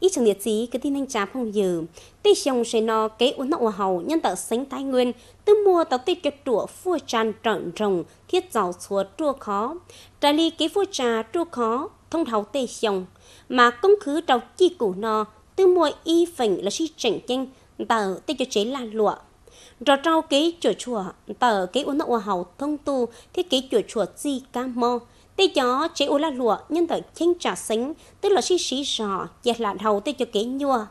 ít chẳng liệt gì cái tin anh trà không dừ tê chồng sẽ nó kế uốn nọ hầu nhân tạo sánh tái nguyên tư mua tạo tê cho trụ phu tràn trọn rồng thiết giàu xua trua khó trả ly kế phu trà trua khó thông thấu tê chồng mà công khứ đầu chi củ nọ tư mua y phỉnh là si chảnh chanh tạo tê cho chế là lụa rồi trao kế chùa chùa tờ kế uốn nọ hầu thông tu thiết kế chùa chùa di ca mò tê gió chế u la lụa nhân tờ chênh trả sánh tức là sĩ sĩ rõ dẹt là đầu tê cho kế nhua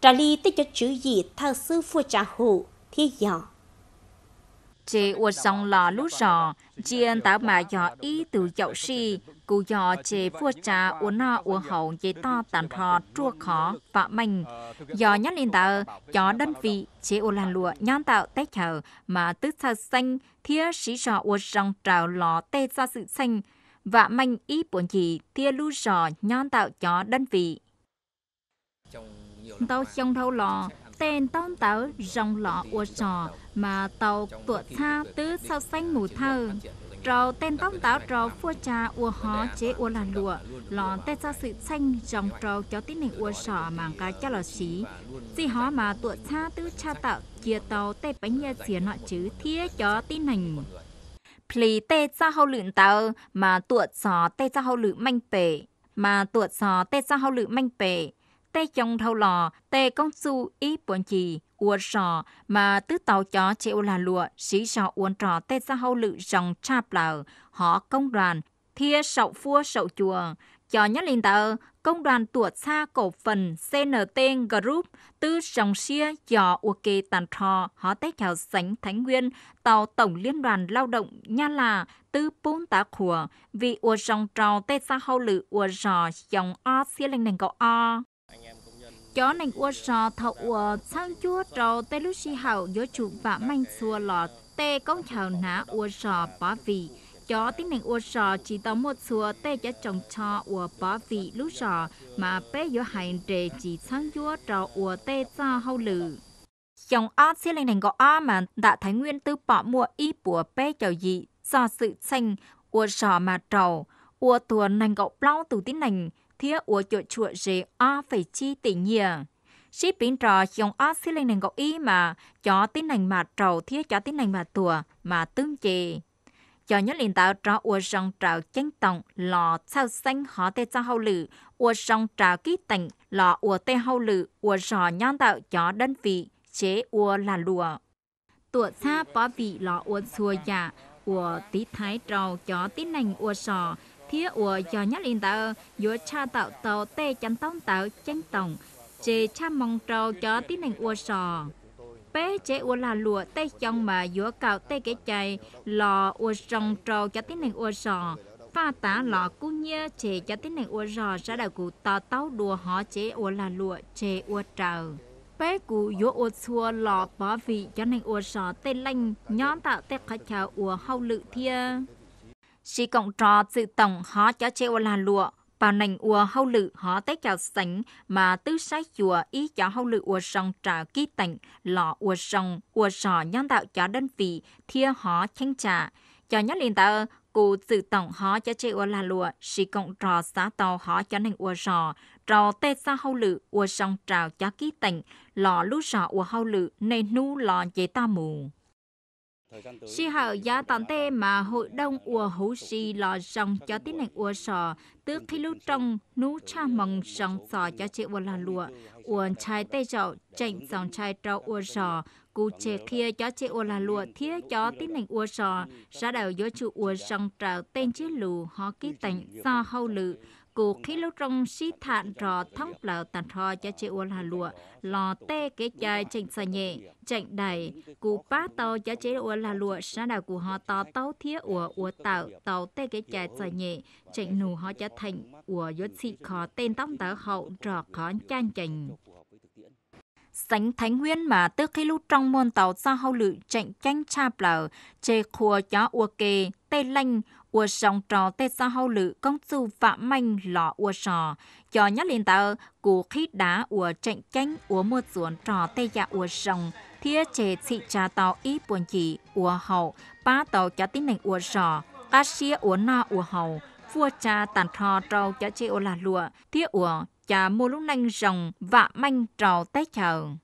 trả ly tê cho chữ gì thơ sư phu trả hụ thi giỏ chế ô song lò lú rõ chiên tạo mà giỏ ý từ dậu si cụ giò chế phu trà ô no ô hậu chế to tàn thò chua khó và mạnh giò nhắn lên tạo cho đơn vị chế u la lụa nhắn tạo tết chờ mà tức thật xanh thiết sĩ rõ ô rong trào lò tê ra sự xanh và mạnh ý bốn chỉ tia lưu sò nhon tạo cho đơn vị. Tàu trong thâu lò, tên tông tạo rong lò ua sò mà tàu tuột tha tứ sau xanh mù thơ. Trò tên tông tàu trò phua cha ua hó chế ua là lụa, lò tên ra sự xanh dòng trò cho tí hình ua rò màng cả cho lò xí. Dì hó mà tuột tha tứ cha tạo chia tàu tên bánh nhà xìa nọ chứ thía cho tí hình lì tê ra hậu lửng tàu mà tuột sò tê ra hậu lửng manh bể mà tuột sò tê ra hậu lửng manh bể tê trong thâu lò tê công su ý buồn chì uốn sò mà tứ tàu chó chịu là lụa sĩ sò uốn trò tê ra hậu lửng dòng cha lờ họ công đoàn thia sậu phua sậu chùa cho nhất lên tờ công đoàn tuột xa cổ phần CNT Group tư dòng xia dò ua kê tàn thò hó tế chào sánh Thánh Nguyên tàu Tổng Liên đoàn Lao động Nha là tư bốn tá khủa vì ua dòng trò tê xa hậu lự ua dò dòng o xia lênh nành cậu o chó nành ua sò thọ ua sang chúa trâu tê lúc si hậu gió chủ và manh xua lọ tê công chào ná ua sò bá vị cho tiếng nền ua sò chỉ tao một xua tê cho chồng cho ua bỏ vị lú sò mà bé vô hành trề chỉ sáng vua trò ua tê cho hâu lử trong a xí lên nền có á mà đã thái nguyên tư bỏ mua y bùa bé cho dị do sự xanh ua sò mà trầu ua tùa nành gậu bao từ tiếng nành thía ua chỗ chuột rể a phải chi tỷ nhìa sĩ biến trò chồng a xí lên nền gậu ý mà cho tiếng nành mà trầu thía cho tiếng nành mà tùa mà tương chề cho nhóm lãnh đạo cho ua rong trào chánh tổng lò sao xanh họ tê cho hậu lử, ua rong trào ký tỉnh lò ua tê hậu lử, ua sò nhóm tạo cho đơn vị, chế ua là lùa. Tụa xa bỏ vị lò ua xua dạ, ua tí thái trào cho tí nành ua sò, thía ua cho nhóm lãnh đạo, dùa cha tạo tàu tê chánh tổng tạo chánh tổng, chế cha mong trào cho tí nành ua sò bé chế ua là lụa tay chong mà giữa cào tay cái chạy lò ua rong trâu cho tiếng này ua sò pha tá lò cú nhia chế cho tiếng này ua rò ra đầu cụ tò táo đùa họ chế ua là lụa chế ua trầu bé cụ giữa ô xua lò bỏ vị cho nên ô sò tê lanh nhóm tạo tê khá chào ua hâu lự thia. Sĩ cộng trò sự tổng họ cho chế ô là lụa, bà nành ua hâu lự họ tết chào sánh mà tứ sai chùa ý cho hâu lự ua song trả ký tạnh lọ ua song ua sò nhân tạo cho đơn vị thia họ tranh trả cho nhất liền tờ cụ tự tổng họ cho chê ua là lụa sĩ cộng trò xã tàu họ cho nành ua sò trò tê xa hâu lự ua song trào cho ký tạnh lọ lú sò ua hâu lự nên nu lọ dễ ta mù Si hở do tòn tê mà hội đông ua hữu si lò rong cho tiến hành ua sò, tức khi lúc trong nú cha mong rong sò cho chị ua là lụa, ua chai tê dậu chạy dòng chai trâu ua sò, cú chê kia cho chị ua là lụa thiết cho tiến hành ua sò, ra đầu do chủ ua rong trào tên chế lù họ ký tành xa hâu lự, cụ khí lúc trong si thản rò thong lào tàn thò cho chị uôn hà lụa lò tê cái chai chạy xa nhẹ chạy đầy cụ bá tàu cho chị uôn hà lụa sa đà cụ họ tò tàu thía ủa ủa tạo tàu tê cái chai xa nhẹ chạy nụ họ cho thành ủa yốt xị khó tên tông tàu hậu rò khó chan chành sánh thánh nguyên mà tức khi lúc trong môn tàu ra hậu lự chạy chanh cha bờ chê khua chó ua kê tê lanh ua sòng trò tê ra hậu lự công chu vạ manh lọ ua sò cho nhát lên tờ cù khí đá ua chạy chanh ua mua xuống trò tê dạ ua sòng thia chê thị cha tàu ý buồn chỉ ua hậu ba tàu chá tính nành ua sò cá xia ua na ua hậu vua cha tàn thò trâu chá chê ua là lụa thia ua cha mua lúc nanh rồng vạ manh trò té chờ.